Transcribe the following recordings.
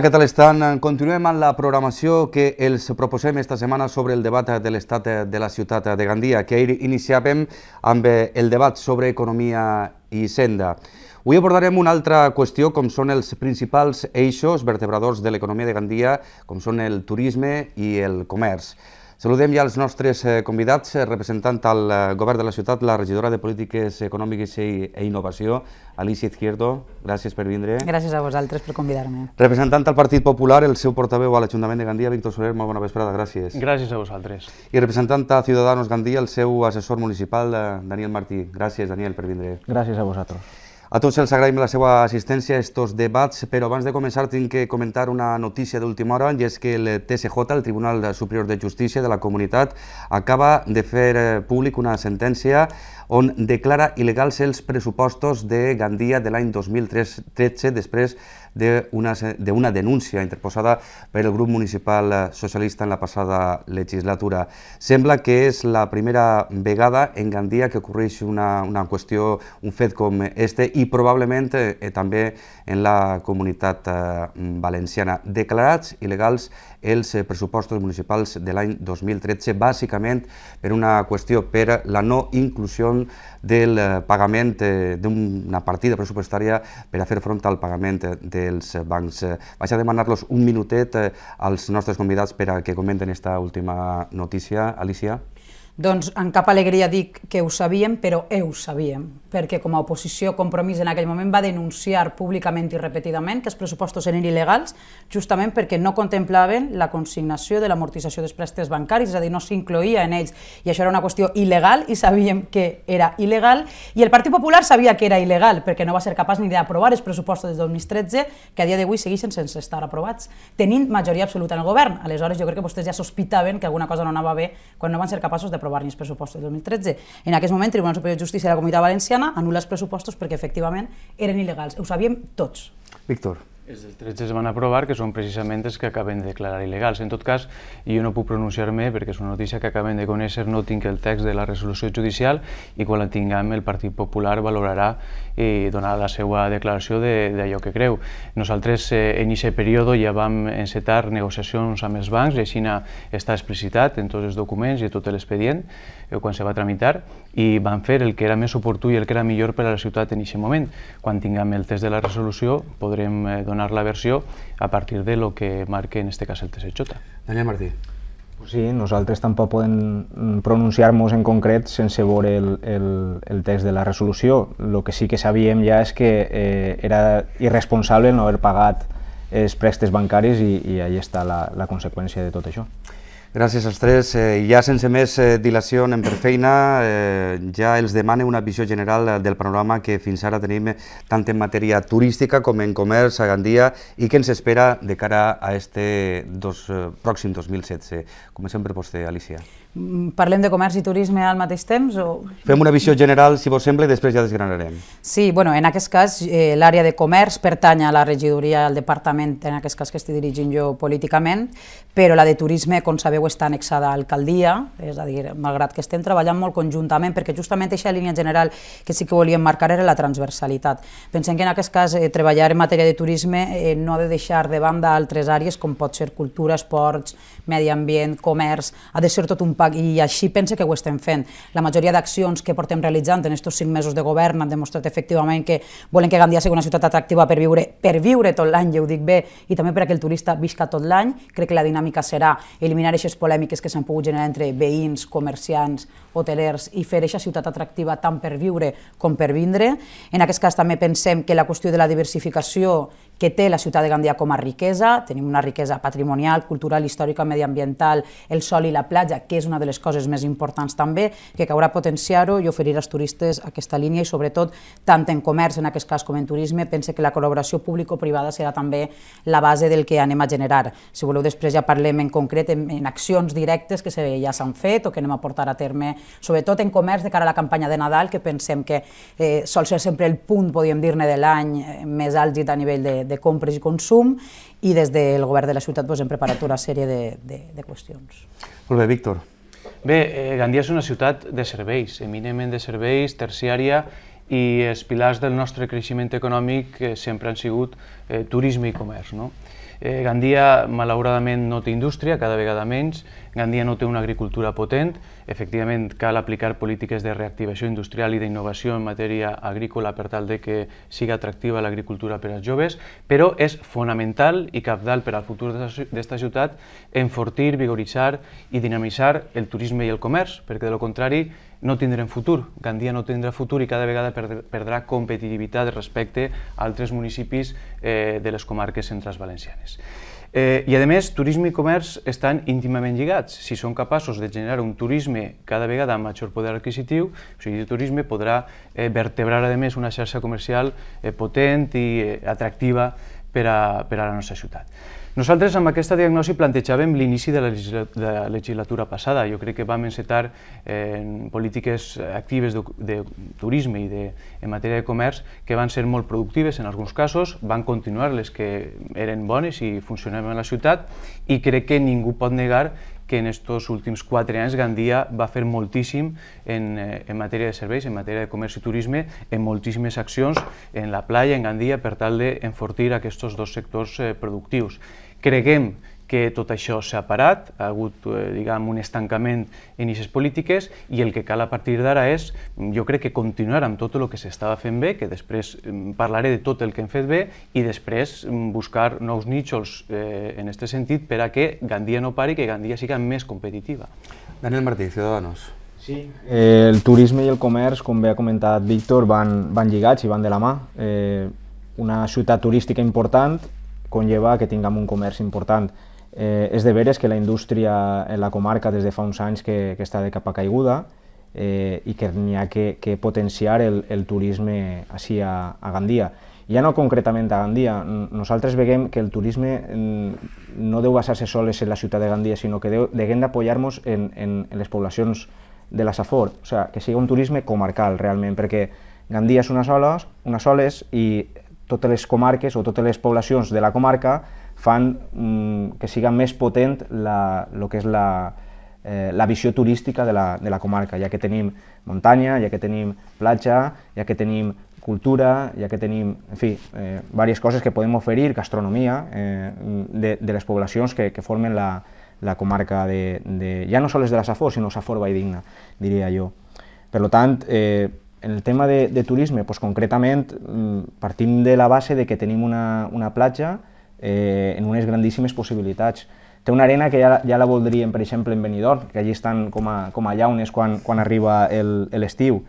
Hola, què tal estan? Continuem amb la programació que els proposem esta setmana sobre el debat de l'estat de la ciutat de Gandia, que ahir iniciàvem amb eh, el debat sobre economia i senda. Avui abordarem una altra qüestió, com són els principals eixos vertebradors de l'economia de Gandia, com són el turisme i el comerç. Saludem ja els nostres eh, convidats, eh, representant al eh, govern de la ciutat, la regidora de Polítiques Econòmiques i, e Innovació, Alicia Izquierdo, gràcies per vindre. Gràcies a vosaltres per convidar-me. Representant al Partit Popular, el seu portaveu a l'Ajuntament de Gandia, Víctor Soler, molt bona vesprada, gràcies. Gràcies a vosaltres. I representant a Ciudadanos Gandia, el seu assessor municipal, Daniel Martí. Gràcies, Daniel, per vindre. Gràcies a vosaltres. A tots els agraïm la seva assistència a estos debats, però abans de començar tinc que comentar una notícia d'última hora i és que el TSJ, el Tribunal Superior de Justícia de la Comunitat, acaba de fer eh, públic una sentència on declara il·legals els pressupostos de Gandia de l'any 2013 després d'una denúncia interposada pel grup municipal socialista en la passada legislatura. Sembla que és la primera vegada en Gandia que ocorreix una, una qüestió, un fet com este i probablement eh, eh també en la comunitat eh, valenciana. Declarats il·legals els eh, pressupostos municipals de l'any 2013, bàsicament per una qüestió per la no inclusió del eh, pagament eh, d'una partida pressupostària per a fer front al pagament dels bancs. Vaig a demanar-los un minutet eh, als nostres convidats per a que comenten aquesta última notícia. Alicia. Doncs en cap alegria dic que ho sabíem, però eh, ho sabíem, perquè com a oposició Compromís en aquell moment va denunciar públicament i repetidament que els pressupostos eren il·legals justament perquè no contemplaven la consignació de l'amortització dels préstecs bancaris, és a dir, no s'incloïa en ells, i això era una qüestió il·legal i sabíem que era il·legal, i el Partit Popular sabia que era il·legal perquè no va ser capaç ni d'aprovar els pressupostos del 2013, que a dia d'avui segueixen sense estar aprovats, tenint majoria absoluta en el govern. Aleshores, jo crec que vostès ja sospitaven que alguna cosa no anava bé quan no van ser capaços de aprobar ni els pressupostos del 2013. En aquest moment, Tribunal Superior de Justícia de la Comunitat Valenciana anul·la els pressupostos perquè efectivament eren il·legals. Ho sabíem tots. Víctor. Els dels 13 es van aprovar, que són precisament els que acaben de declarar il·legals. En tot cas, jo no puc pronunciar-me perquè és una notícia que acaben de conèixer, no tinc el text de la resolució judicial i quan la tinguem el Partit Popular valorarà i eh, donarà la seva declaració d'allò de, que creu. Nosaltres eh, en aquest període ja vam encetar negociacions amb els bancs i així està explicitat en tots els documents i tot l'expedient quan se va tramitar i van fer el que era més oportú i el que era millor per a la ciutat en aquest moment. Quan tinguem el test de la resolució podrem eh, donar la versió a partir de lo que marque en este cas el TSJ. Daniel Martí. Pues sí, nosaltres tampoc podem mm, pronunciar-nos en concret sense veure el, el, el text de la resolució. El que sí que sabíem ja és que eh, era irresponsable no haver pagat els préstecs bancaris i, i ahí està la, la conseqüència de tot això. Gràcies als tres. Eh, I ja sense més eh, dilació anem per feina. Eh, ja els demane una visió general del panorama que fins ara tenim tant en matèria turística com en comerç a Gandia i què ens espera de cara a este dos, pròxim 2017. Comencem per vostè, Alicia. Mm, parlem de comerç i turisme al mateix temps? O... Fem una visió general, si vos sembla, i després ja desgranarem. Sí, bueno, en aquest cas eh, l'àrea de comerç pertany a la regidoria al departament, en aquest cas que estic dirigint jo políticament, però la de turisme, com sabeu, està anexada a l'alcaldia, és a dir, malgrat que estem treballant molt conjuntament, perquè justament aquesta línia general que sí que volíem marcar era la transversalitat. Pensem que en aquest cas eh, treballar en matèria de turisme eh, no ha de deixar de banda altres àrees com pot ser cultura, esports, medi ambient, comerç, ha de ser tot un l'impacte i així pense que ho estem fent. La majoria d'accions que portem realitzant en aquests cinc mesos de govern han demostrat efectivament que volen que Gandia sigui una ciutat atractiva per viure, per viure tot l'any, ja ho dic bé, i també perquè el turista visca tot l'any. Crec que la dinàmica serà eliminar aquestes polèmiques que s'han pogut generar entre veïns, comerciants, hotelers i fer aquesta ciutat atractiva tant per viure com per vindre. En aquest cas també pensem que la qüestió de la diversificació que té la ciutat de Gandia com a riquesa, tenim una riquesa patrimonial, cultural, històrica, mediambiental, el sol i la platja, que és una de les coses més importants també, que caurà potenciar-ho i oferir als turistes aquesta línia i sobretot tant en comerç, en aquest cas com en turisme, pense que la col·laboració público-privada serà també la base del que anem a generar. Si voleu després ja parlem en concret en, en accions directes que ja s'han fet o que anem a portar a terme, sobretot en comerç de cara a la campanya de Nadal, que pensem que eh, sol ser sempre el punt, podríem dir-ne, de l'any eh, més àlgid a nivell de, de compres i consum i des del govern de la ciutat doncs, hem preparat una sèrie de, de, de qüestions. Molt bé, Víctor. Bé, eh, Gandia és una ciutat de serveis, eminentment de serveis, terciària, i els pilars del nostre creixement econòmic eh, sempre han sigut eh, turisme i comerç. No? Eh, Gandia, malauradament, no té indústria, cada vegada menys. Gandia no té una agricultura potent. Efectivament, cal aplicar polítiques de reactivació industrial i d'innovació en matèria agrícola per tal de que sigui atractiva l'agricultura per als joves, però és fonamental i capdalt per al futur d'esta ciutat enfortir, vigoritzar i dinamitzar el turisme i el comerç, perquè, de lo contrari, no tindrem futur. Gandia no tindrà futur i cada vegada perdrà competitivitat respecte a altres municipis eh, de les comarques centrals valencianes. Eh, I a més, turisme i comerç estan íntimament lligats. Si són capaços de generar un turisme cada vegada amb major poder adquisitiu, o sigui, el turisme podrà eh, vertebrar a més una xarxa comercial eh, potent i eh, atractiva per a, per a la nostra ciutat. Nosaltres amb aquesta diagnosi plantejàvem l'inici de, la legislatura passada. Jo crec que vam encetar eh, polítiques actives de, de turisme i de, en matèria de comerç que van ser molt productives en alguns casos, van continuar les que eren bones i funcionaven a la ciutat i crec que ningú pot negar que en aquests últims quatre anys Gandia va fer moltíssim en, eh, en matèria de serveis, en matèria de comerç i turisme, en moltíssimes accions en la playa, en Gandia, per tal d'enfortir aquests dos sectors eh, productius. Creguem que tot això s'ha parat, ha hagut eh, diguem, un estancament en aquestes polítiques i el que cal a partir d'ara és, jo crec que continuar amb tot el que s'estava fent bé, que després mm, parlaré de tot el que hem fet bé i després mm, buscar nous níxols eh, en aquest sentit per a que Gandia no pari, que Gandia siga més competitiva. Daniel Martí, Ciudadanos. Sí, eh, el turisme i el comerç, com bé ha comentat Víctor, van, van lligats i van de la mà. Eh, una ciutat turística important conlleva que tinguem un comerç important. Eh, és de veres que la indústria en la comarca des de fa uns anys que, que està de capa caiguda eh, i que n'hi ha que, que potenciar el, el turisme així a, a Gandia. Ja no concretament a Gandia, nosaltres veiem que el turisme no deu basar-se sols en la ciutat de Gandia, sinó que deu, deguem d'apoyar-nos en, en, en les poblacions de la Safor, o sigui, que sigui un turisme comarcal realment, perquè Gandia és una sola, una soles i totes les comarques o totes les poblacions de la comarca fan mm, que siga més potent la, lo que és la, eh, la visió turística de la, de la comarca, ja que tenim muntanya, ja que tenim platja, ja que tenim cultura, ja que tenim, en fi, eh, diverses coses que podem oferir, gastronomia, eh, de, de les poblacions que, que formen la, la comarca de, de, ja no sols de la Safor, sinó Safor Valldigna, diria jo. Per tant, eh, en el tema de, de turisme, doncs concretament mm, partim de la base de que tenim una, una platja eh, en unes grandíssimes possibilitats. Té una arena que ja, ja la voldríem, per exemple, en Benidorm, que allí estan com a, com a llaunes quan, quan arriba l'estiu.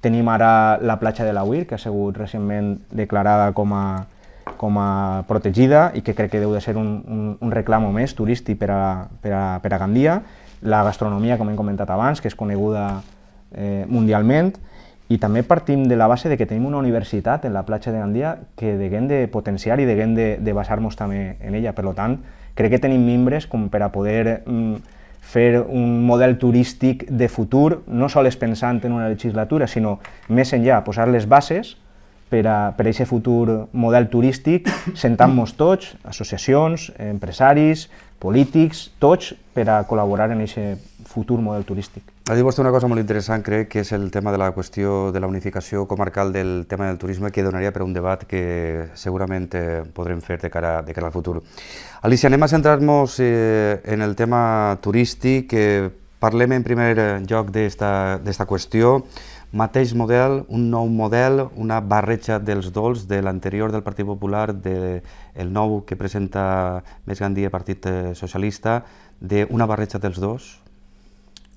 Tenim ara la platja de la Uir, que ha sigut recentment declarada com a, com a protegida i que crec que deu de ser un, un, un reclamo més turístic per a, per, a, per a Gandia. La gastronomia, com hem comentat abans, que és coneguda eh, mundialment, i també partim de la base de que tenim una universitat en la platja de Gandia que deguem de potenciar i deguem de, de basar-nos també en ella. Per tant, crec que tenim membres com per a poder mm, fer un model turístic de futur, no sols pensant en una legislatura, sinó més enllà, posar les bases per a per aquest futur model turístic, sentant-nos tots, associacions, empresaris, polítics, tots, per a col·laborar en aquest futur model turístic. Ha dit vostè una cosa molt interessant, crec, que és el tema de la qüestió de la unificació comarcal del tema del turisme, que donaria per un debat que segurament eh, podrem fer de cara, de cara al futur. Alicia, anem a centrar-nos eh, en el tema turístic. Eh, parlem en primer lloc d'esta qüestió. Mateix model, un nou model, una barreja dels dolç de l'anterior del Partit Popular, del de nou que presenta més dia Partit eh, Socialista, d'una barreja dels dos?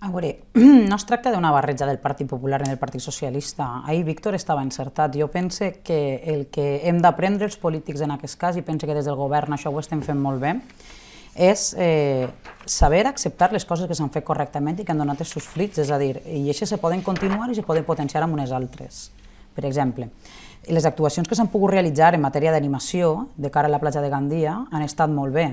A veure, no es tracta d'una barreja del Partit Popular en el Partit Socialista. Ahir Víctor estava encertat. Jo pense que el que hem d'aprendre els polítics en aquest cas, i penso que des del govern això ho estem fent molt bé, és eh, saber acceptar les coses que s'han fet correctament i que han donat els seus frits, és a dir, i això se poden continuar i se poden potenciar amb unes altres. Per exemple, les actuacions que s'han pogut realitzar en matèria d'animació de cara a la platja de Gandia han estat molt bé,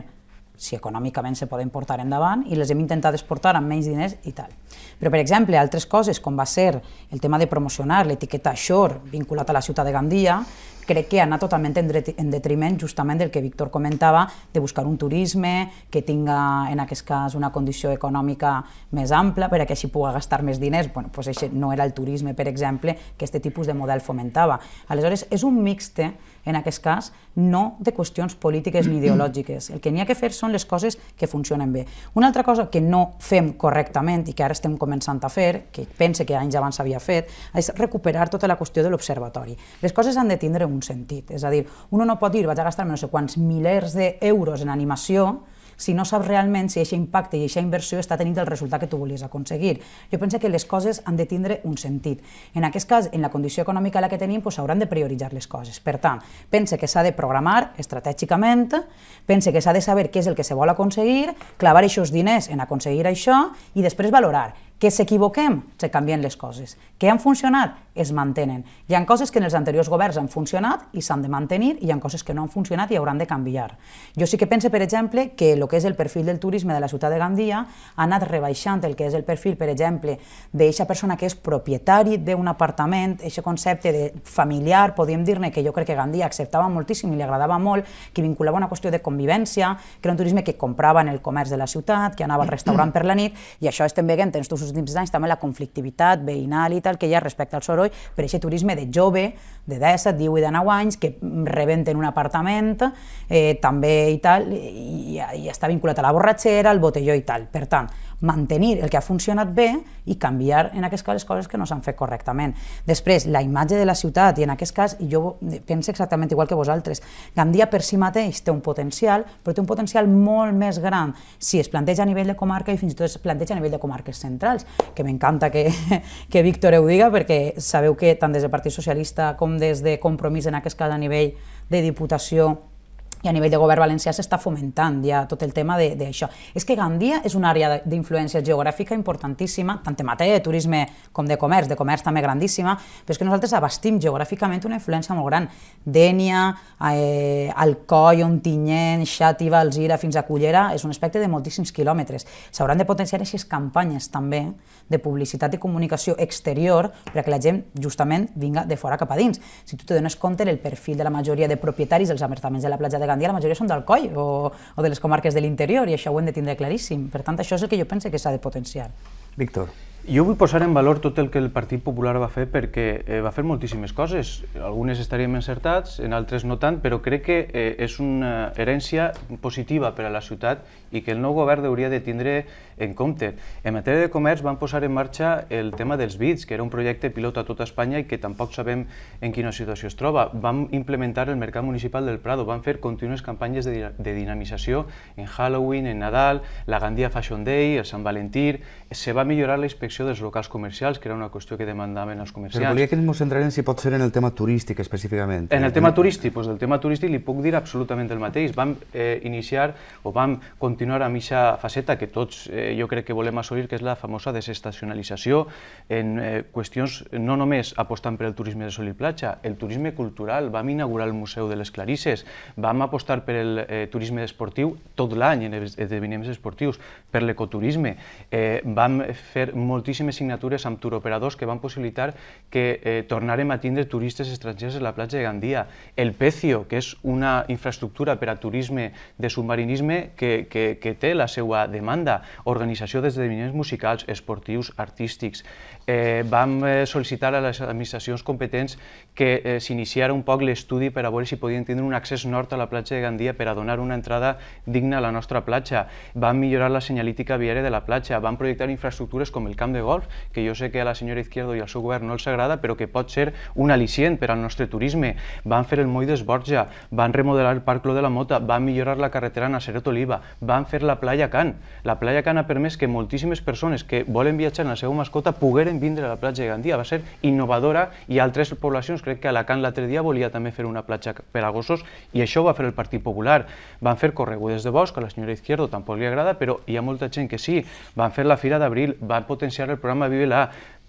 si econòmicament se poden portar endavant i les hem intentat exportar amb menys diners i tal. Però, per exemple, altres coses, com va ser el tema de promocionar l'etiqueta Shore vinculat a la ciutat de Gandia, crec que ha anat totalment en, detriment justament del que Víctor comentava, de buscar un turisme que tinga, en aquest cas, una condició econòmica més ampla perquè així puga gastar més diners. Bueno, doncs això no era el turisme, per exemple, que aquest tipus de model fomentava. Aleshores, és un mixte en aquest cas, no de qüestions polítiques ni ideològiques. El que n'hi ha que fer són les coses que funcionen bé. Una altra cosa que no fem correctament i que ara estem començant a fer, que pense que anys abans s'havia fet, és recuperar tota la qüestió de l'observatori. Les coses han de tindre un sentit, és a dir, un no pot dir vaig a gastar-me no sé quants milers d'euros en animació si no saps realment si aquest impacte i aquesta inversió està tenint el resultat que tu volies aconseguir. Jo penso que les coses han de tindre un sentit. En aquest cas, en la condició econòmica la que tenim, s'hauran de prioritzar les coses. Per tant, pense que s'ha de programar estratègicament, pense que s'ha de saber què és el que se vol aconseguir, clavar aquests diners en aconseguir això i després valorar que s'equivoquem, se canvien les coses. Que han funcionat, es mantenen. Hi han coses que en els anteriors governs han funcionat i s'han de mantenir, i hi han coses que no han funcionat i hauran de canviar. Jo sí que pense, per exemple, que el que és el perfil del turisme de la ciutat de Gandia ha anat rebaixant el que és el perfil, per exemple, d'eixa persona que és propietari d'un apartament, aquest concepte de familiar, podríem dir-ne que jo crec que Gandia acceptava moltíssim i li agradava molt, que vinculava una qüestió de convivència, que era un turisme que comprava en el comerç de la ciutat, que anava al restaurant per la nit, i això estem veient en tots últims anys també la conflictivitat veïnal i tal que hi ha respecte al soroll per aquest turisme de jove, de 17, 18, 19 anys, que mm, rebenten un apartament, eh, també i tal, i, i, i està vinculat a la borratxera, al botelló i tal. Per tant, mantenir el que ha funcionat bé i canviar en aquest cas les coses que no s'han fet correctament. Després, la imatge de la ciutat, i en aquest cas jo penso exactament igual que vosaltres, Gandia per si mateix té un potencial, però té un potencial molt més gran si es planteja a nivell de comarca i fins i tot es planteja a nivell de comarques centrals, que m'encanta que, que Víctor ho diga perquè sabeu que tant des del Partit Socialista com des de Compromís en aquest cas a nivell de Diputació i a nivell de govern valencià s'està fomentant ja tot el tema d'això. És que Gandia és una àrea d'influència geogràfica importantíssima, tant en matèria de turisme com de comerç, de comerç també grandíssima, però és que nosaltres abastim geogràficament una influència molt gran. Dènia, eh, Alcoi, Ontinyent, Xàtiva, Alzira, fins a Cullera, és un aspecte de moltíssims quilòmetres. S'hauran de potenciar aquestes campanyes també de publicitat i comunicació exterior perquè la gent justament vinga de fora cap a dins. Si tu te dones compte, el perfil de la majoria de propietaris dels apartaments de la platja de de Gandia la majoria són del Coll o, o de les comarques de l'interior i això ho hem de tindre claríssim. Per tant, això és el que jo penso que s'ha de potenciar. Víctor. Jo vull posar en valor tot el que el Partit Popular va fer perquè eh, va fer moltíssimes coses. Algunes estaríem encertats, en altres no tant, però crec que eh, és una herència positiva per a la ciutat i que el nou govern hauria de tindre en compte. En matèria de comerç van posar en marxa el tema dels bits, que era un projecte pilot a tota Espanya i que tampoc sabem en quina situació es troba. Vam implementar el mercat municipal del Prado, van fer contínues campanyes de, de dinamització en Halloween, en Nadal, la Gandia Fashion Day, el Sant Valentí, se va millorar la inspecció protecció dels locals comercials, que era una qüestió que demandaven els comerciants. Però volia que ens centrarem, si pot ser, en el tema turístic específicament. En el tema turístic, doncs del tema turístic li puc dir absolutament el mateix. Vam eh, iniciar o vam continuar amb aquesta faceta que tots eh, jo crec que volem assolir, que és la famosa desestacionalització en eh, qüestions no només apostant per el turisme de sol i platja, el turisme cultural, vam inaugurar el Museu de les Clarisses, vam apostar per el eh, turisme esportiu tot l'any en esdeveniments esportius, per l'ecoturisme, eh, vam fer molt moltíssimes signatures amb turoperadors que van possibilitar que eh, tornarem a tindre turistes estrangers a la platja de Gandia. El Pecio, que és una infraestructura per a turisme de submarinisme que, que, que té la seva demanda, organització d'esdeveniments musicals, esportius, artístics, eh, vam eh, sol·licitar a les administracions competents que eh, s'iniciara un poc l'estudi per a veure si podien tindre un accés nord a la platja de Gandia per a donar una entrada digna a la nostra platja. Vam millorar la senyalítica viària de la platja, vam projectar infraestructures com el camp de golf, que jo sé que a la senyora Izquierdo i al seu govern no els agrada, però que pot ser un al·licient per al nostre turisme. Van fer el moll d'Esborja, van remodelar el Parc Cló de la Mota, van millorar la carretera Nacerot Oliva, van fer la playa Can. La playa Can ha permès que moltíssimes persones que volen viatjar en la seva mascota pogueren gent vindre a la platja de Gandia. Va ser innovadora i altres poblacions, crec que Alacant l'altre dia volia també fer una platja per a gossos i això va fer el Partit Popular. Van fer corregudes de bosc, a la senyora Izquierdo tampoc li agrada, però hi ha molta gent que sí. Van fer la Fira d'Abril, van potenciar el programa Vive la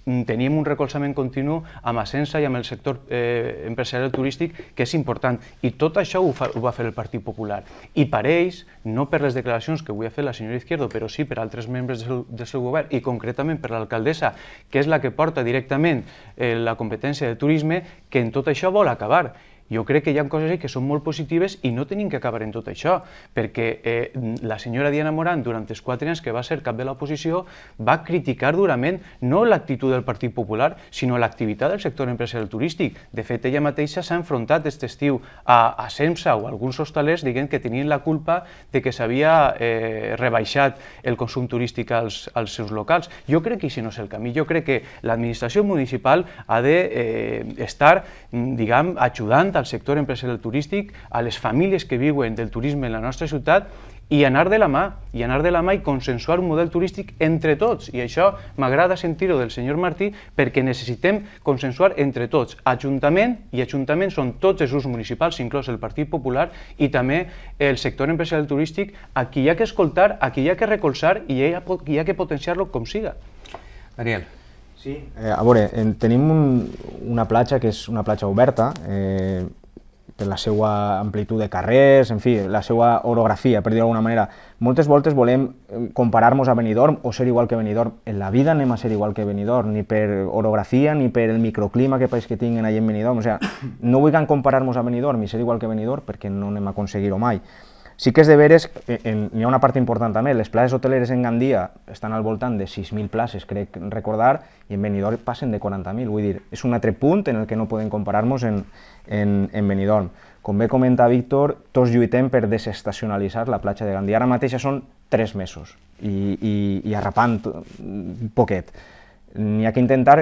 Mm, teníem un recolzament continu amb Ascensa i amb el sector eh, empresarial turístic, que és important. I tot això ho, fa, ho va fer el Partit Popular. I per ells, no per les declaracions que avui ha fet la senyora Izquierdo, però sí per altres membres del, del seu govern i concretament per l'alcaldessa, que és la que porta directament eh, la competència de turisme, que en tot això vol acabar jo crec que hi ha coses que són molt positives i no tenim que acabar en tot això, perquè eh, la senyora Diana Morant, durant els quatre anys que va ser cap de l'oposició, va criticar durament no l'actitud del Partit Popular, sinó l'activitat del sector empresarial turístic. De fet, ella mateixa s'ha enfrontat aquest estiu a, a SEMSA o a alguns hostalers dient que tenien la culpa de que s'havia eh, rebaixat el consum turístic als, als seus locals. Jo crec que això no és el camí. Jo crec que l'administració municipal ha d'estar, de, eh, estar, mm, diguem, ajudant al sector empresarial turístic, a les famílies que viuen del turisme en la nostra ciutat i anar de la mà, i anar de la mà i consensuar un model turístic entre tots. I això m'agrada sentir-ho del senyor Martí perquè necessitem consensuar entre tots. Ajuntament i Ajuntament són tots els usos municipals, inclòs el Partit Popular i també el sector empresarial turístic, a qui hi ha que escoltar, a qui hi ha que recolzar i hi ha, hi ha que potenciar-lo com siga. Daniel. Sí, eh, a veure, en, tenim un, una platja que és una platja oberta, eh, per la seva amplitud de carrers, en fi, la seva orografia, per dir-ho d'alguna manera. Moltes voltes volem eh, comparar-nos a Benidorm o ser igual que Benidorm. En la vida anem a ser igual que Benidorm, ni per orografia, ni per el microclima que país que tinguen allà en Benidorm. O sigui, no vull comparar-nos a Benidorm i ser igual que Benidorm perquè no anem a aconseguir-ho mai. Sí que és de veres, n'hi ha una part important també, les places hoteleres en Gandia estan al voltant de 6.000 places, crec recordar, i en Benidorm passen de 40.000, vull dir, és un altre punt en el que no podem comparar-nos en, en, en Benidorm. Com bé comenta Víctor, tots lluitem per desestacionalitzar la platja de Gandia. Ara mateix són 3 mesos i, i, i arrapant poquet. N'hi ha que intentar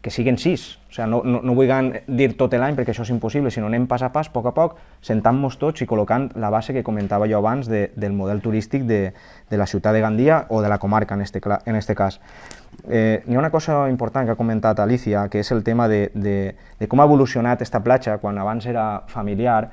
que siguin sis. O sigui, no, no, no vull dir tot l'any perquè això és impossible, sinó anem pas a pas, a poc a poc, sentant-nos tots i col·locant la base que comentava jo abans de, del model turístic de, de la ciutat de Gandia o de la comarca en este, en este cas. Eh, hi ha una cosa important que ha comentat Alicia, que és el tema de, de, de com ha evolucionat aquesta platja quan abans era familiar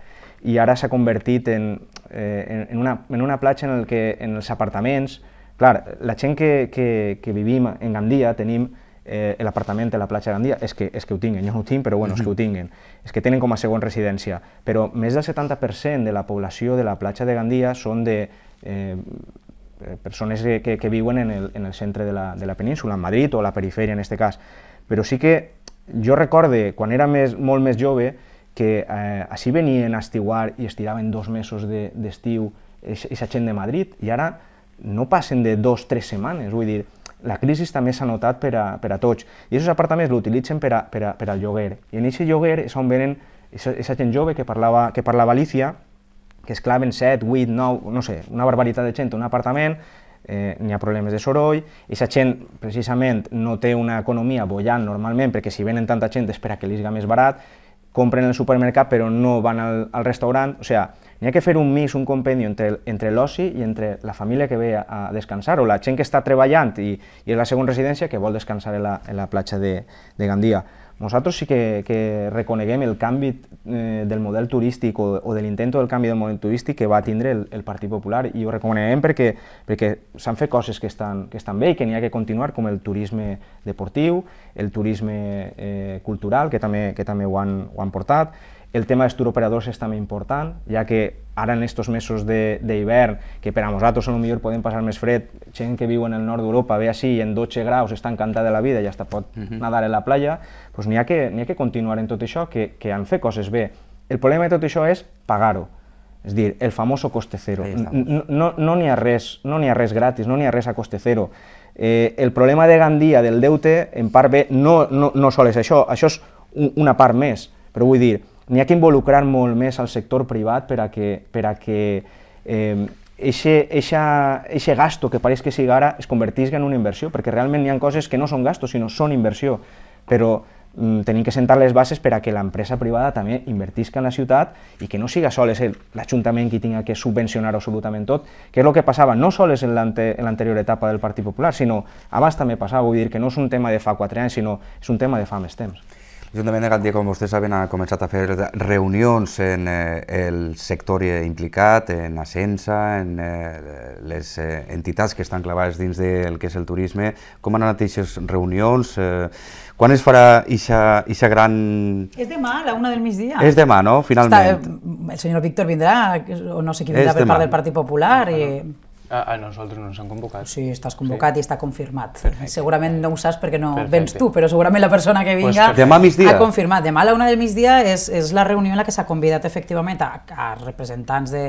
i ara s'ha convertit en, eh, en, una, en una platja en, el que, en els apartaments... Clar, la gent que, que, que vivim en Gandia tenim eh, el apartament la platja Gandia és que, és que ho tinguen, jo no ho tinc, però bueno, és que ho tinguen, és que tenen com a segon residència, però més del 70% de la població de la platja de Gandia són de eh, eh persones que, que, que viuen en el, en el centre de la, de la península, en Madrid o a la perifèria en aquest cas, però sí que jo recorde, quan era més, molt més jove, que eh, així venien a estiuar i estiraven dos mesos d'estiu de, aquesta gent de Madrid, i ara no passen de dos, tres setmanes, vull dir, la crisi també s'ha notat per a, per a tots. I aquests apartaments l'utilitzen per, a, per, a, per al lloguer. I en aquest lloguer és on venen aquesta gent jove que parlava, que parlava Alicia, que es claven 7, 8, 9, no sé, una barbaritat de gent un apartament, eh, n'hi ha problemes de soroll, i aquesta gent precisament no té una economia bollant normalment perquè si venen tanta gent és per a que l'isga més barat, compren al el supermercat però no van al, al restaurant, o sigui, n'hi ha que fer un mix, un compendi entre, entre l'oci i entre la família que ve a, a descansar o la gent que està treballant i, i és la segona residència que vol descansar en la, en la platja de, de Gandia. Nosaltres sí que, que reconeguem el canvi eh, del model turístic o, o de l'intento del canvi del model turístic que va tindre el, el Partit Popular i ho reconeguem perquè, perquè s'han fet coses que estan, que estan bé i que n'hi ha que continuar, com el turisme deportiu, el turisme eh, cultural, que també, que també ho, han, ho han portat, el tema turoperadors és també important, ja que ara en aquests mesos d'hivern, que per a nosaltres lo millor podem passar més fred, gent que viu en el nord d'Europa ve així i en 12 graus està encantada de la vida i ja pot uh mhm. -huh. nadar a la playa, doncs n'hi ha, que, ha que continuar en tot això, que, que han fet coses bé. El problema de tot això és pagar-ho. És dir, el famoso coste cero. No n'hi no ha, res, no ha res gratis, no n'hi ha res a coste cero. Eh, el problema de Gandia del deute, en part bé, no, no, no sol és això, això és una part més, però vull dir, N'hi ha que involucrar molt més al sector privat per a que, per a que eh, eixe, eixa, eixe gasto que pareix que siga ara es convertisca en una inversió, perquè realment n'hi ha coses que no són gastos, sinó són inversió, però mm, tenim que sentar les bases per a que l'empresa privada també invertisca en la ciutat i que no siga sol és l'Ajuntament qui tinga que subvencionar absolutament tot, que és el que passava no és en l'anterior etapa del Partit Popular, sinó abans també passava, vull dir que no és un tema de fa quatre anys, sinó és un tema de fa més temps. L'Ajuntament de Gandia, com vostès saben, ha començat a fer reunions en eh, el sector implicat, en Ascensa, en eh, les eh, entitats que estan clavades dins del que és el turisme. Com han anat aquestes reunions? Quan es farà aquesta gran... És demà, a la una del migdia. És demà, no? Finalment. Està, el senyor Víctor vindrà, o no sé qui vindrà per part del Partit Popular. Ah, i... A, a nosaltres no ens han convocat. Sí, estàs convocat sí. i està confirmat. Perfecte. Segurament no ho saps perquè no Perfecte. vens tu, però segurament la persona que vinga pues, demà migdia. ha confirmat. Demà a la una del migdia és, és la reunió en la que s'ha convidat efectivament a, a representants de,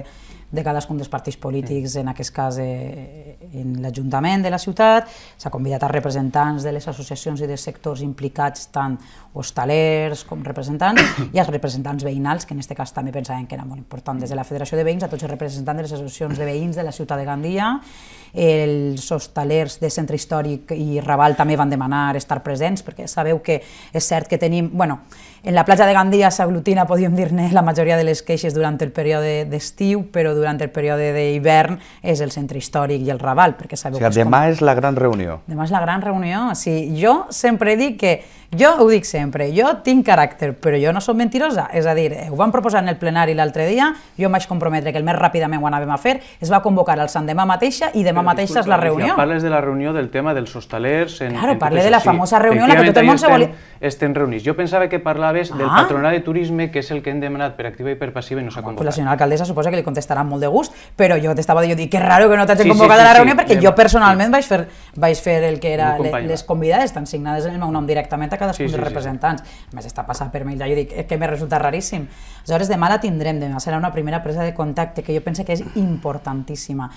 de cadascun dels partits polítics, en aquest cas eh, en l'Ajuntament de la ciutat, s'ha convidat a representants de les associacions i dels sectors implicats, tant hostalers com representants, i els representants veïnals, que en aquest cas també pensaven que era molt important, des de la Federació de Veïns a tots els representants de les associacions de veïns de la ciutat de Gandia, els hostalers de Centre Històric i Raval també van demanar estar presents, perquè sabeu que és cert que tenim... Bueno, en la platja de Gandia s'aglutina, podríem dir-ne, la majoria de les queixes durant el període d'estiu, però durant el període d'hivern és el centre històric i el Raval, perquè sabeu o sigui, que és demà com... és la gran reunió. Demà és la gran reunió. O sigui, jo sempre dic que jo ho dic sempre, jo tinc caràcter, però jo no sóc mentirosa, és a dir, eh, ho vam proposar en el plenari l'altre dia, jo em vaig comprometre que el més ràpidament ho anàvem a fer, es va convocar el Sant demà mateixa i demà mateixa és la reunió. Parles de la reunió del tema dels hostalers... En, claro, en parle de la famosa reunió en la que tot el món se volia... Estem reunits. Jo pensava que parlaves ah. del patronat de turisme, que és el que hem demanat per activa i per passiva i no s'ha ah, convocat. la senyora alcaldessa suposa que li contestarà molt de gust, però jo t'estava dient, que raro que no t'hagin sí, convocat sí, sí, a la reunió, sí, perquè jo personalment sí. vaig, fer, vaig fer el que era les convidades, estan signades en el meu nom directament cadascun sí, sí, dels representants. Sí, sí. A més, està passant per mail jo dic, és que me resulta raríssim. Aleshores, demà la tindrem, demà serà una primera presa de contacte que jo penso que és importantíssima.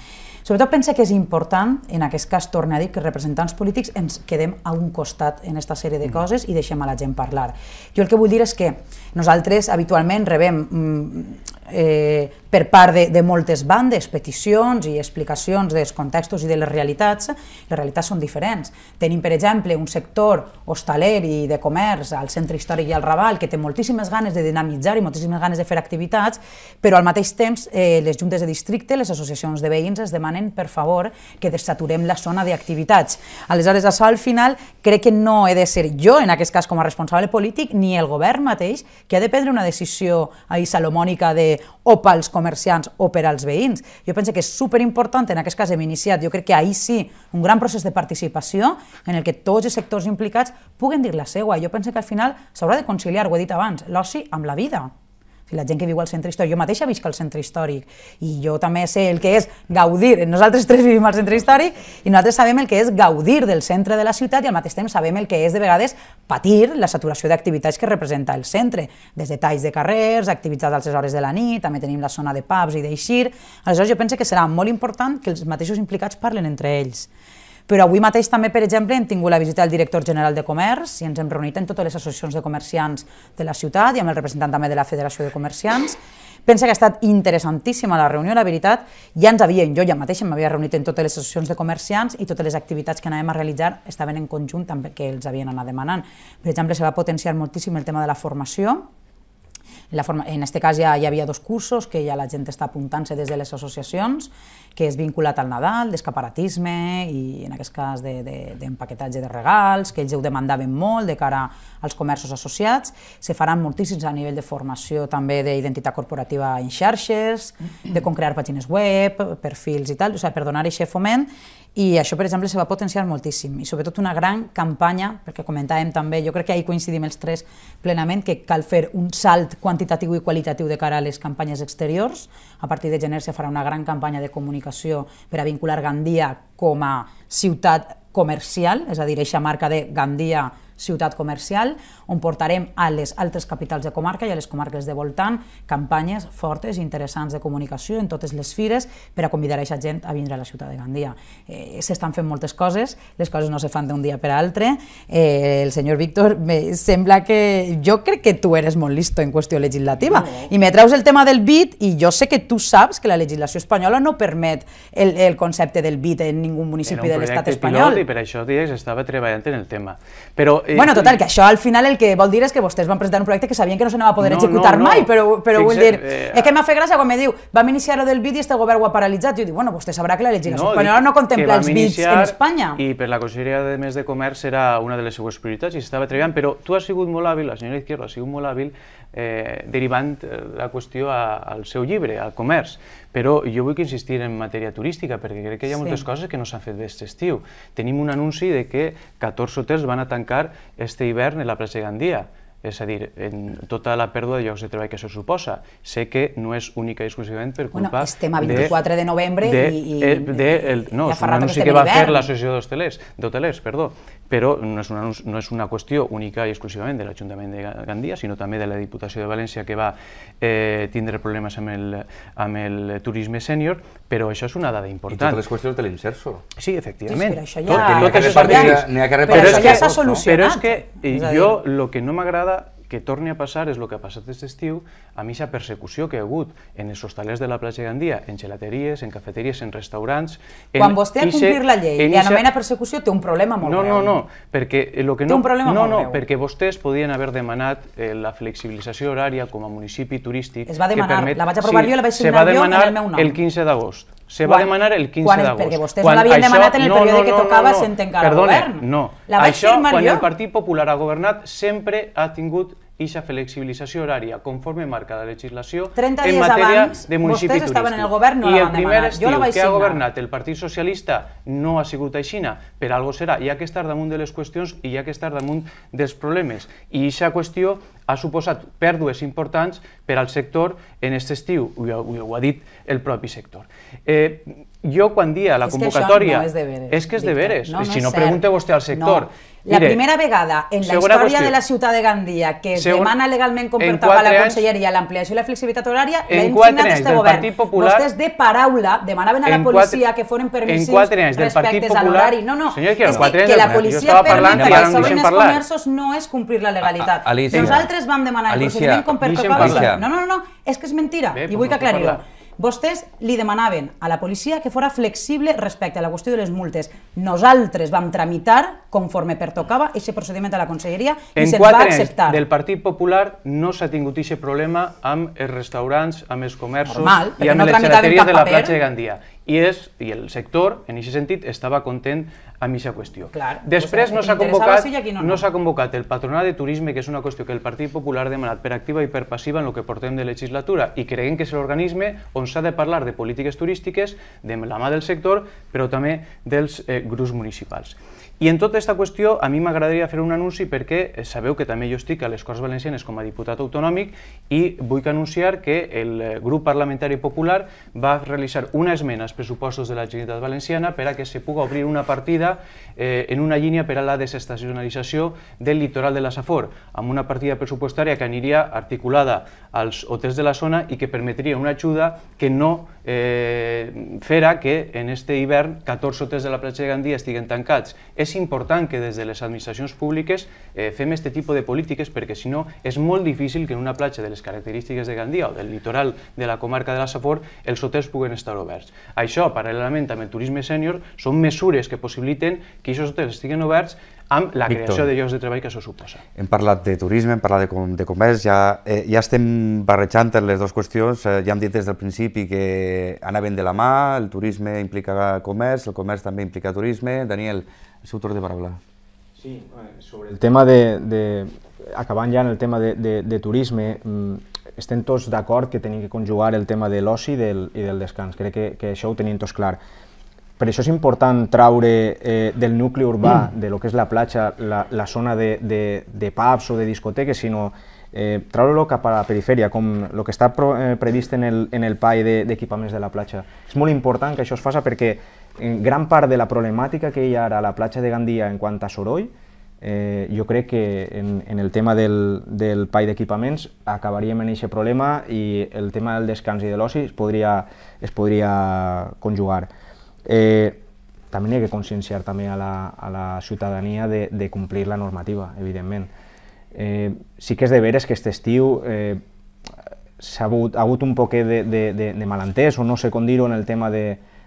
Sobretot pensa que és important, en aquest cas torna a dir que els representants polítics ens quedem a un costat en aquesta sèrie de mm. coses i deixem a la gent parlar. Jo el que vull dir és que nosaltres habitualment rebem mm, eh, per part de, de moltes bandes, peticions i explicacions dels contextos i de les realitats, les realitats són diferents. Tenim, per exemple, un sector hostaler i de comerç al centre històric i al Raval que té moltíssimes ganes de dinamitzar i moltíssimes ganes de fer activitats, però al mateix temps eh, les juntes de districte, les associacions de veïns es demanen, per favor, que desaturem la zona d'activitats. Aleshores, això al final crec que no he de ser jo, en aquest cas com a responsable polític, ni el govern mateix, que ha de prendre una decisió ahir salomònica de o pels comerciants o per als veïns. Jo penso que és superimportant, en aquest cas hem iniciat, jo crec que ahir sí, un gran procés de participació en el que tots els sectors implicats puguen dir la seva. Jo penso que al final s'haurà de conciliar, ho he dit abans, l'oci amb la vida si la gent que viu al centre històric, jo mateixa visc al centre històric i jo també sé el que és gaudir, nosaltres tres vivim al centre històric i nosaltres sabem el que és gaudir del centre de la ciutat i al mateix temps sabem el que és de vegades patir la saturació d'activitats que representa el centre, des de talls de carrers, activitats a les hores de la nit, també tenim la zona de pubs i d'eixir, aleshores jo penso que serà molt important que els mateixos implicats parlen entre ells però avui mateix també, per exemple, hem tingut la visita del director general de comerç i ens hem reunit amb totes les associacions de comerciants de la ciutat i amb el representant també de la Federació de Comerciants. Pensa que ha estat interessantíssima la reunió, la veritat, ja ens havien, jo ja mateix m'havia reunit en totes les associacions de comerciants i totes les activitats que anàvem a realitzar estaven en conjunt també que els havien anat demanant. Per exemple, se va potenciar moltíssim el tema de la formació, la forma, en aquest cas ja hi havia dos cursos que ja la gent està apuntant-se des de les associacions, que és vinculat al Nadal, d'escaparatisme i en aquest cas d'empaquetatge de, de, de regals, que ells ho demandaven molt de cara als comerços associats. Se faran moltíssims a nivell de formació també d'identitat corporativa en xarxes, de com crear pàgines web, perfils i tal, o sigui, per donar aquest foment i això, per exemple, se va potenciar moltíssim, i sobretot una gran campanya, perquè comentàvem també, jo crec que ahir coincidim els tres plenament, que cal fer un salt quantitatiu i qualitatiu de cara a les campanyes exteriors. A partir de gener se farà una gran campanya de comunicació per a vincular Gandia com a ciutat comercial, és a dir, eixa marca de Gandia ciutat comercial, on portarem a les altres capitals de comarca i a les comarques de voltant campanyes fortes i interessants de comunicació en totes les fires per a convidar a aquesta gent a vindre a la ciutat de Gandia. Eh, S'estan fent moltes coses, les coses no se fan d'un dia per a altre. Eh, el senyor Víctor, me sembla que jo crec que tu eres molt listo en qüestió legislativa i me treus el tema del BIT i jo sé que tu saps que la legislació espanyola no permet el, el concepte del BIT en ningú municipi de l'estat espanyol. Era un projecte pilot i per això dies estava treballant en el tema. Però Eh, bueno, total, que això al final el que vol dir és que vostès van presentar un projecte que sabien que no n'anava a poder no, executar no, no. mai, però, però vull dir, eh, és que m'ha fet gràcia quan me diu vam iniciar el del vídeo i este govern ho ha paralitzat, jo dic, bueno, vostè sabrà que la legislació no, espanyola no contempla els bits en Espanya. I per la Conselleria de Més de Comerç era una de les seues prioritats i s'estava treballant, però tu has sigut molt hàbil, la senyora Izquierdo ha sigut molt hàbil eh, derivant eh, la qüestió a, al seu llibre, al comerç. Però jo vull insistir en matèria turística, perquè crec que hi ha moltes coses que no s'han fet bé aquest estiu. Tenim un anunci de que 14 hotels van a tancar este hivern en la plaça Gandia és a dir, en tota la pèrdua de llocs de treball que això suposa. Sé que no és única i exclusivament per culpa... Bueno, estem a 24 de, de novembre de, i, i, de, el, No, és un anunci que va fer l'associació d'hotelers, perdó, però no és, una, no és una qüestió única i exclusivament de l'Ajuntament de Gandia, sinó també de la Diputació de València que va eh, tindre problemes amb el, amb el turisme sènior, però això és una dada important. I totes les qüestions de l'inserso. Sí, efectivament. Sí, però això ja... Tot, tot, tot, tot, tot, jo tot, que tot, m'agrada que torni a passar és el que ha passat aquest estiu, a mi la persecució que ha hagut en els hostalers de la platja de Gandia, en gelateries, en cafeteries, en restaurants... En Quan vostè ha complir la llei li anomena persecució té un problema molt no, greu. No, eh, no, perquè el que no... Té un problema no, molt no, greu. perquè vostès podien haver demanat eh, la flexibilització horària com a municipi turístic... Es va demanar, permet, la vaig aprovar sí, jo i la vaig signar jo en el meu nom. el 15 d'agost. Se quan, va demanar el 15 d'agost. Perquè vostès quan l'havien demanat en el període no, no, que tocava no, no, sent encara Perdone, govern. No, la vaig això, quan jo. el Partit Popular ha governat sempre ha tingut i la flexibilització horària conforme marca la legislació en matèria de municipi turístic. estaven en el govern, no I el primer estiu jo la vaig que signar. ha governat el Partit Socialista no ha sigut aixina, per algo serà. Hi ha que estar damunt de les qüestions i hi ha que estar damunt dels problemes. I aquesta qüestió ha suposat pèrdues importants per al sector en aquest estiu, ho, ho, ho ha dit el propi sector. Eh, yo cuando día la convocatoria, es Que es deberes, es que deberes. si no, pregunto usted usted al sector. La primera vegada en la historia de la ciudad de Gandía que demanda legalmente legalmente legalment la a la conselleria y y la horaria, la l'ha de este gobierno. Ustedes de paraula demandaban a la policía que fueran permisos anys, del a Popular No, no, que, la policía que, que la policía los que no es cumplir la legalidad A, a, Alicia, Nosaltres vam demanar No, no, no, es que es mentira y pues voy a aclararlo. Vostès li demanaven a la policia que fora flexible respecte a la qüestió de les multes. Nosaltres vam tramitar, conforme pertocava, aquest procediment a la conselleria i se'n va acceptar. del Partit Popular no s'ha tingut aquest problema amb els restaurants, amb els comerços Normal, i amb no les xerateries de la platja de Gandia. I, és, I el sector, en aquest sentit, estava content a missa qüestió. Clar, Després o sigui, no s'ha convocat, si no, no. convocat el patronat de turisme, que és una qüestió que el Partit Popular ha demanat per activa i per passiva en el que portem de legislatura, i creiem que és l'organisme on s'ha de parlar de polítiques turístiques, de la mà del sector, però també dels eh, grups municipals. I en tota aquesta qüestió a mi m'agradaria fer un anunci perquè eh, sabeu que també jo estic a les Corts Valencianes com a diputat autonòmic i vull anunciar que el eh, grup parlamentari popular va realitzar una esmena als pressupostos de la Generalitat Valenciana per a que se puga obrir una partida eh, en una línia per a la desestacionalització del litoral de la Safor, amb una partida pressupostària que aniria articulada als hotels de la zona i que permetria una ajuda que no eh, fera que en este hivern 14 hotels de la platja de Gandia estiguen tancats és important que des de les administracions públiques eh, fem aquest tipus de polítiques perquè si no és molt difícil que en una platja de les característiques de Gandia o del litoral de la comarca de la Safor els hotels puguen estar oberts. Això, paral·lelament amb el turisme sènior, són mesures que possibiliten que aquests hotels estiguin oberts amb la Victor, creació de llocs de treball que això suposa. Hem parlat de turisme, hem parlat de, com, de comerç, ja, eh, ja estem barrejant les dues qüestions, eh, ja hem dit des del principi que anaven de la mà, el turisme implica comerç, el comerç també implica turisme. Daniel, el seu torn de paraula. Sí, sobre el tema de, de acabant ja en el tema de, de, de turisme, mm, estem tots d'acord que tenim que conjugar el tema de l'oci i, del, i del descans. Crec que, que això ho tenim tots clar. Per això és important traure eh, del nucli urbà, de lo que és la platja, la, la zona de, de, de pubs o de discoteques, sinó eh, traure-lo cap a la perifèria, com el que està pro, eh, previst en el, en el PAI d'equipaments de, de la platja. És molt important que això es faci perquè Mm, gran part de la problemàtica que hi ha ara a la platja de Gandia en quant a soroll, eh, jo crec que en, en el tema del, del pai d'equipaments acabaríem en aquest problema i el tema del descans i de l'oci es, podria, es podria conjugar. Eh, també n'hi ha que conscienciar també a la, a la ciutadania de, de complir la normativa, evidentment. Eh, sí que és de veres que aquest estiu eh, s'ha hagut, ha hagut un poquet de, de, de, de malentès, o no sé com dir-ho, en el tema de,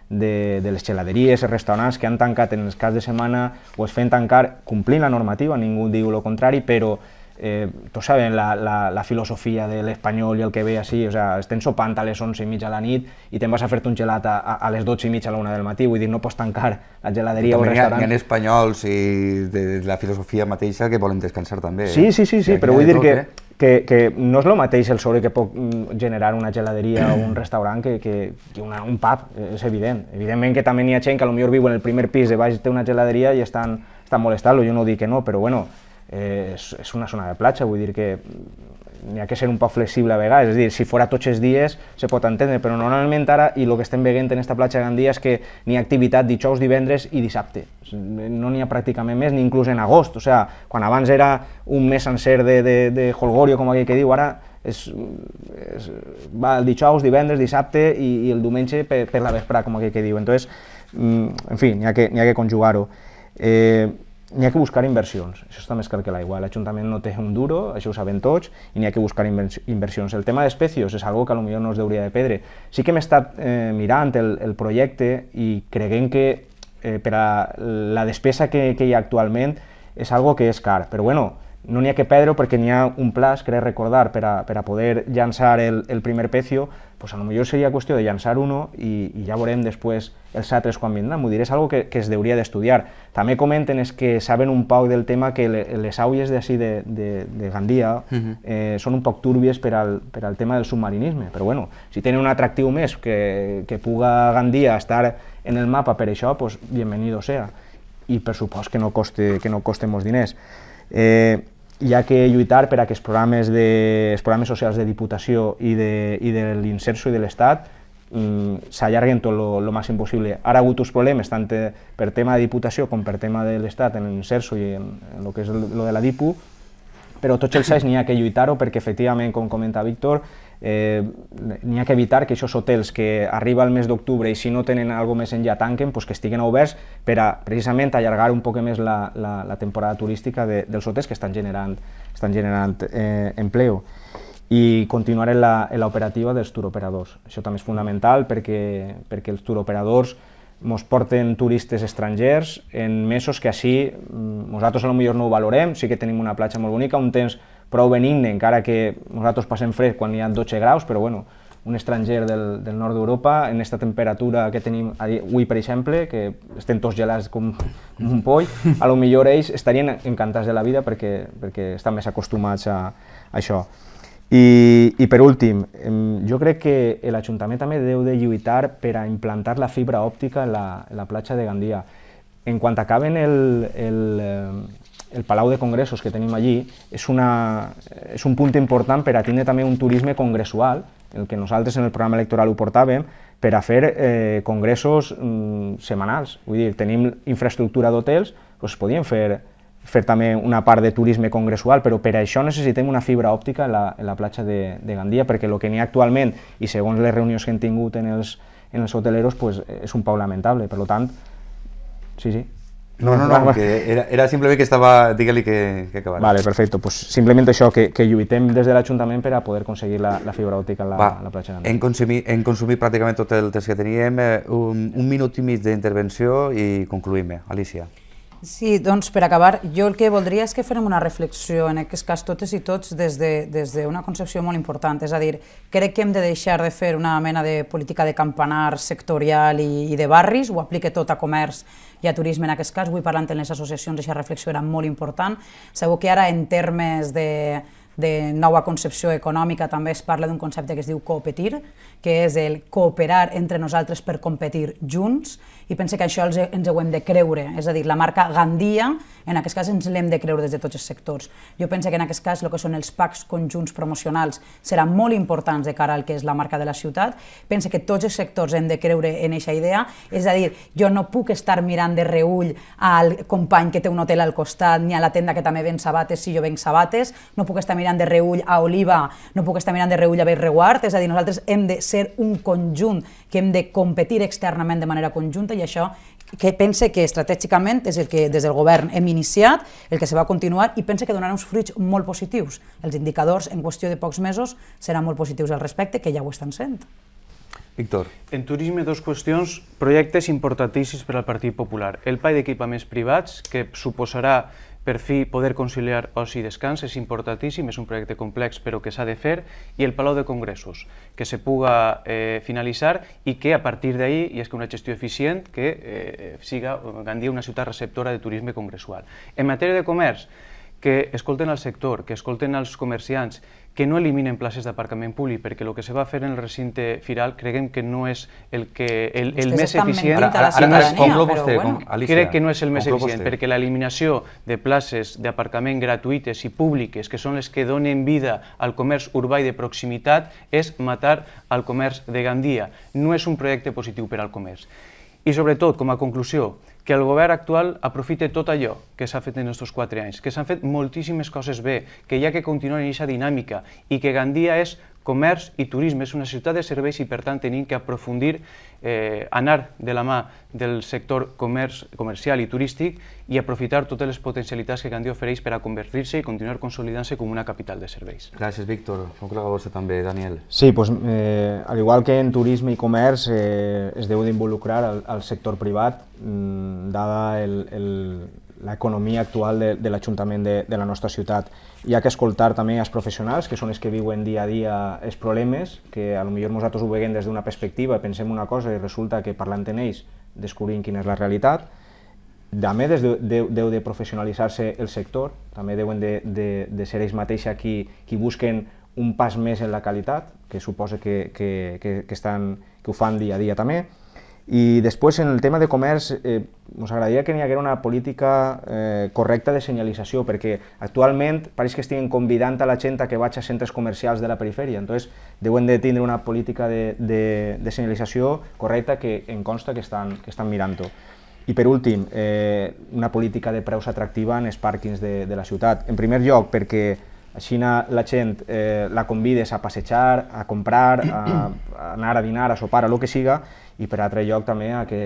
de, de les xeladeries, restaurants que han tancat en els caps de setmana o es fent tancar complint la normativa, ningú diu el contrari, però eh, tots saben la, la, la filosofia de l'espanyol i el que ve així, o sea, estem sopant a les 11 i mitja de la nit i te'n vas a fer-te un gelat a, a les 12 i mitja a la 1 del matí, vull dir, no pots tancar la geladeria o el restaurant. També ha, hi ha espanyols i de la filosofia mateixa que volen descansar també. Eh? Sí, sí, sí, sí, sí però vull dir tot, que eh? que, que no és el mateix el sobre que pot mm, generar una geladeria o un restaurant que, que, que una, un pub, eh, és evident. Evidentment que també n'hi ha gent que potser viu en el primer pis de baix té una geladeria i estan, estan molestant-lo, jo no dic que no, però bueno, eh, és, és una zona de platja, vull dir que n'hi ha que ser un poc flexible a vegades, és a dir, si fora tots els dies se pot entendre, però normalment ara, i el que estem veient en aquesta platja de Gandia és que n'hi ha activitat dijous, divendres i dissabte, no n'hi ha pràcticament més, ni inclús en agost, o sigui, sea, quan abans era un mes sencer de, de, de holgorio, com aquell que diu, ara és, és, va el dijous, divendres, dissabte i, i el diumenge per, per la vesprà, com aquell que diu, entonces, mm, en fi, n'hi ha que, ha que conjugar-ho. Eh, n'hi ha que buscar inversions, això està més clar que l'aigua. L'Ajuntament no té un duro, això ho sabem tots, i n'hi ha que buscar inversions. El tema d'espècies és algo que potser no es deuria de perdre. Sí que hem estat eh, mirant el, el projecte i creguem que eh, per a la despesa que, que hi ha actualment és algo que és car, però bueno, no n'hi ha que perdre perquè n'hi ha un pla, crec recordar, per a, per a poder llançar el, el primer pecio, pues a lo mejor seria cuestión de llançar uno i, i ja veurem després els SATRES quan vendrá. Me diré, és algo que, que es deuria d'estudiar. També comenten és que saben un poco del tema que le, les de así de, de, de Gandía uh mhm. -huh. eh, són un poc turbias per al, per al tema del submarinisme, però bueno, si tenen un atractiu més que, que puga Gandía estar en el mapa per això, pues bienvenido sea. I per supuesto que no coste, que no coste molts Eh, hi ha que lluitar per a que els programes, de, els programes socials de Diputació i de, i de l'Inserso i de l'Estat mm, s'allarguen tot el màxim possible. Ara ha hagut uns problemes tant eh, per tema de Diputació com per tema de l'Estat en l'Inserso i en, en el que és lo de la DIPU, però tots els anys n'hi ha que lluitar-ho perquè efectivament, com comenta Víctor, eh, n'hi ha que evitar que aquests hotels que arriba el mes d'octubre i si no tenen alguna més enllà tanquen, pues que estiguen oberts per a precisament allargar un poc més la, la, la temporada turística de, dels hotels que estan generant, estan generant eh, empleo i continuar en l'operativa dels turoperadors. Això també és fundamental perquè, perquè els turoperadors ens porten turistes estrangers en mesos que així mm, nosaltres millor no ho valorem, sí que tenim una platja molt bonica, un temps prou benigne, encara que nosaltres passem fred quan hi ha 12 graus, però bueno, un estranger del, del nord d'Europa, en aquesta temperatura que tenim avui, per exemple, que estem tots gelats com, com un poll, a lo millor ells estarien encantats de la vida perquè, perquè estan més acostumats a, a això. I, I per últim, jo crec que l'Ajuntament també deu de lluitar per a implantar la fibra òptica en la, en la platja de Gandia. En quant acaben el, el, eh, el Palau de Congressos que tenim allí és, una, és un punt important per a tindre també un turisme congressual, el que nosaltres en el programa electoral ho portàvem, per a fer eh, congressos mm, setmanals. Vull dir, tenim infraestructura d'hotels, doncs podíem fer, fer també una part de turisme congressual, però per això necessitem una fibra òptica en la, en la platja de, de Gandia, perquè el que n'hi ha actualment, i segons les reunions que hem tingut en els, en els hoteleros, pues, és un pau lamentable. Per tant, sí, sí. No, no, no, no que era, era simplement que estava... Digue-li que, que acabava. Vale, perfecte. Pues simplement això, que, que lluitem des de l'Ajuntament per a poder aconseguir la, la fibra òptica en la, Va, la platja d'Andorra. Hem, consumit, hem consumit pràcticament tot el temps que teníem, eh, un, un minut i mig d'intervenció i concluïm. Alicia. Sí, doncs per acabar, jo el que voldria és que farem una reflexió en aquest cas totes i tots des d'una de, des de una concepció molt important, és a dir, crec que hem de deixar de fer una mena de política de campanar sectorial i, i de barris, ho aplique tot a comerç i a turisme en aquest cas, avui parlant en les associacions aquesta reflexió era molt important, segur que ara en termes de de nova concepció econòmica també es parla d'un concepte que es diu coopetir, que és el cooperar entre nosaltres per competir junts, i pense que això els, ens ho hem de creure, és a dir, la marca Gandia, en aquest cas ens l'hem de creure des de tots els sectors. Jo pense que en aquest cas el que són els packs conjunts promocionals seran molt importants de cara al que és la marca de la ciutat, pense que tots els sectors hem de creure en aquesta idea, és a dir, jo no puc estar mirant de reull al company que té un hotel al costat, ni a la tenda que també ven sabates si jo venc sabates, no puc estar mirant de reull a Oliva, no puc estar mirant de reull a Bellreguard, és a dir, nosaltres hem de ser un conjunt que hem de competir externament de manera conjunta i això que pense que estratègicament és el que des del govern hem iniciat, el que se va continuar i pense que donarà uns fruits molt positius. Els indicadors en qüestió de pocs mesos seran molt positius al respecte, que ja ho estan sent. Víctor. En turisme, dos qüestions, projectes importantíssims per al Partit Popular. El PAI d'equipaments privats, que suposarà per fi, poder conciliar oci i descans és importantíssim, és un projecte complex però que s'ha de fer, i el Palau de Congressos, que se puga eh, finalitzar i que a partir d'ahir hi és una gestió eficient que eh, siga Gandia una ciutat receptora de turisme congressual. En matèria de comerç, que escolten al sector, que escolten als comerciants, que no eliminen places d'aparcament públic, perquè el que se va fer en el recinte firal creguem que no és el, que, el, el més eficient. Ara, ara no és, vostè, bueno. crec que no és el més eficient, perquè l'eliminació de places d'aparcament gratuïtes i públiques, que són les que donen vida al comerç urbà i de proximitat, és matar el comerç de Gandia. No és un projecte positiu per al comerç. I sobretot, com a conclusió, que el govern actual aprofite tot allò que s'ha fet en aquests quatre anys, que s'han fet moltíssimes coses bé, que hi ha que continuar en aquesta dinàmica i que Gandia és comerç i turisme. És una ciutat de serveis i, per tant, tenim que aprofundir, eh, anar de la mà del sector comerç, comercial i turístic i aprofitar totes les potencialitats que Gandia ofereix per a convertir-se i continuar consolidant-se com una capital de serveis. Gràcies, Víctor. Conclava vostè també, Daniel. Sí, doncs, eh, al igual que en turisme i comerç eh, es deu d'involucrar al, al sector privat, mm, dada l'economia actual de, de l'Ajuntament de, de la nostra ciutat hi ha que escoltar també els professionals, que són els que viuen dia a dia els problemes, que a lo millor nosaltres ho veiem des d'una perspectiva, pensem una cosa i resulta que parlant en ells descobrim quina és la realitat. També des de, deu, deu de professionalitzar-se el sector, també deuen de, de, de ser ells mateixos qui, qui busquen un pas més en la qualitat, que suposa que, que, que, que, estan, que ho fan dia a dia també. I després, en el tema de comerç, eh, ens agradaria que n'hi haguera una política eh, correcta de senyalització, perquè actualment pareix que estiguen convidant a la gent a que vagi a centres comercials de la perifèria, entonces deuen de tindre una política de, de, de senyalització correcta que em consta que estan, que estan mirant-ho. I per últim, eh, una política de preus atractiva en els pàrquings de, de la ciutat. En primer lloc, perquè així la gent eh, la convides a passejar, a comprar, a, a anar a dinar, a sopar, a lo que siga, i per altre lloc també a que,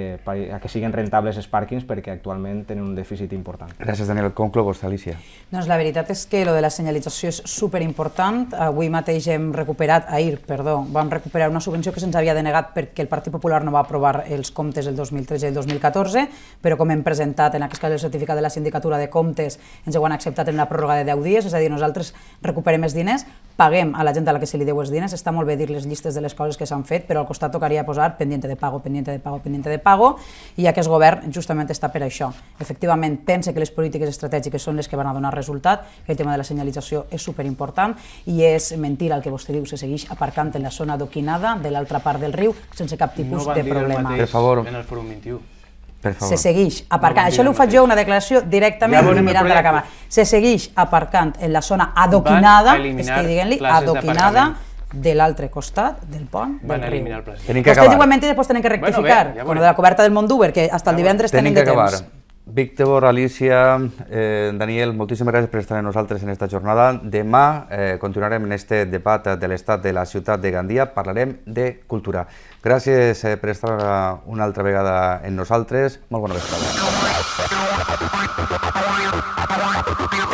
a que siguin rentables els pàrquings perquè actualment tenen un dèficit important. Gràcies, Daniel. Conclogos, Alicia. Doncs la veritat és que lo de la senyalització és superimportant. Avui mateix hem recuperat, ahir, perdó, vam recuperar una subvenció que se'ns havia denegat perquè el Partit Popular no va aprovar els comptes del 2013 i el 2014, però com hem presentat en aquest cas el certificat de la Sindicatura de Comptes ens ho han acceptat en una pròrroga de 10 dies, és a dir, nosaltres recuperem els diners, paguem a la gent a la que se li deu els diners, està molt bé dir les llistes de les coses que s'han fet, però al costat tocaria posar pendent de pago, pendiente de pago, pendiente de pago, i aquest govern justament està per això. Efectivament, pensa que les polítiques estratègiques són les que van a donar resultat, que el tema de la senyalització és superimportant i és mentira el que vostè diu, se segueix aparcant en la zona adoquinada de l'altra part del riu sense cap tipus no de problema. Per favor. En el Fòrum 21. Per favor. Se segueix aparcant, no això li faig jo una declaració directament ja mirant a la càmera, se segueix aparcant en la zona adoquinada, estic dient-li, adoquinada, de l'altre costat del pont del riu. Tenim que acabar. igualment després tenen que rectificar, bueno, bé, ja de la coberta del Montdúber, que hasta el divendres tenen, de acabar. temps. Víctor, Alicia, eh, Daniel, moltíssimes gràcies per estar amb nosaltres en aquesta jornada. Demà eh, continuarem en este debat de l'estat de la ciutat de Gandia, parlarem de cultura. Gràcies eh, per estar eh, una altra vegada amb nosaltres. Molt bona vesprada.